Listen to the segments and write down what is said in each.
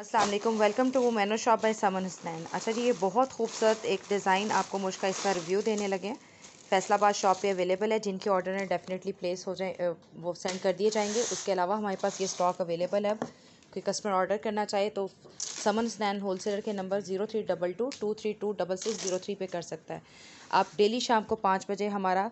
Aslam welcome to वो मैनो shop by Saman Husnain अच्छा जी ये बहुत खूबसूरत एक डिज़ाइन आपको मुझका इसका रिव्यू देने लगे हैं फैसलाबाद शॉप पे अवेलेबल है जिनके ऑर्डर ने डेफिनेटली प्लेस हो जाए वो सेंड कर दिए जाएंगे उसके अलावा हमारे पास ये स्टॉक अवेलेबल है कोई कस्टमर ऑर्डर करना चाहे तो समन स्नैन होलसेलर के number zero three double two two three two double six zero three पे कर सकता है आप डेली शाम को पाँच बजे हमारा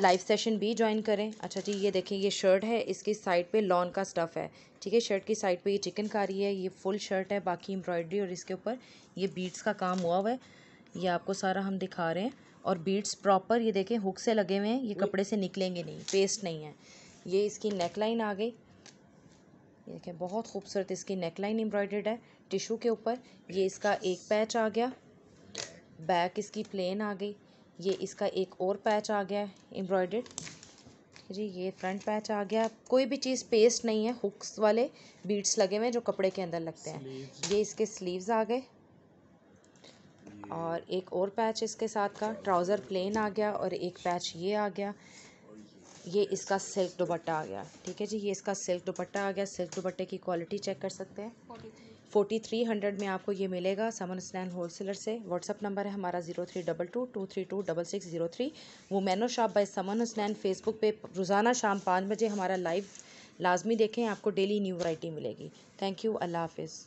लाइव सेशन भी ज्वाइन करें अच्छा जी ये देखें ये शर्ट है इसकी साइड पे लॉन का स्टफ़ है ठीक है शर्ट की साइड पे ये चिकनकारी है ये फुल शर्ट है बाकी एम्ब्रॉयडरी और इसके ऊपर ये बीट्स का काम हुआ हुआ है ये आपको सारा हम दिखा रहे हैं और बीट्स प्रॉपर ये देखें हुक से लगे हुए हैं ये कपड़े से निकलेंगे नहीं पेस्ट नहीं है ये इसकी नेक लाइन आ गई ये देखें बहुत खूबसूरत इसकी नेकलाइन एम्ब्रॉयडर्ड है टिशू के ऊपर ये इसका एक पैच आ गया बैक इसकी प्लेन आ गई ये इसका एक और पैच आ गया एम्ब्रॉयडर्ड जी ये फ्रंट पैच आ गया कोई भी चीज़ पेस्ट नहीं है हुक्स वाले बीट्स लगे हुए हैं जो कपड़े के अंदर लगते हैं ये इसके स्लीव्स आ गए और एक और पैच इसके साथ का ट्राउज़र प्लेन आ गया और एक पैच ये आ गया ये इसका सिल्क दुपट्टा आ गया ठीक है जी ये इसका सिल्क दुपट्टा आ गया सिल्क दुपट्टे की क्वालिटी चेक कर सकते हैं फोर्टी थ्री हंड्रेड में आपको ये मिलेगा समन स्नैन होलसेलर से व्हाट्सअप नंबर है हमारा zero three double two two three two double six zero three वो मैनो shop by Saman Husnain Facebook पे रोज़ाना शाम पाँच बजे हमारा लाइव लाजमी देखें आपको डेली न्यू वराइटी मिलेगी थैंक यू अल्लाह हाफिज़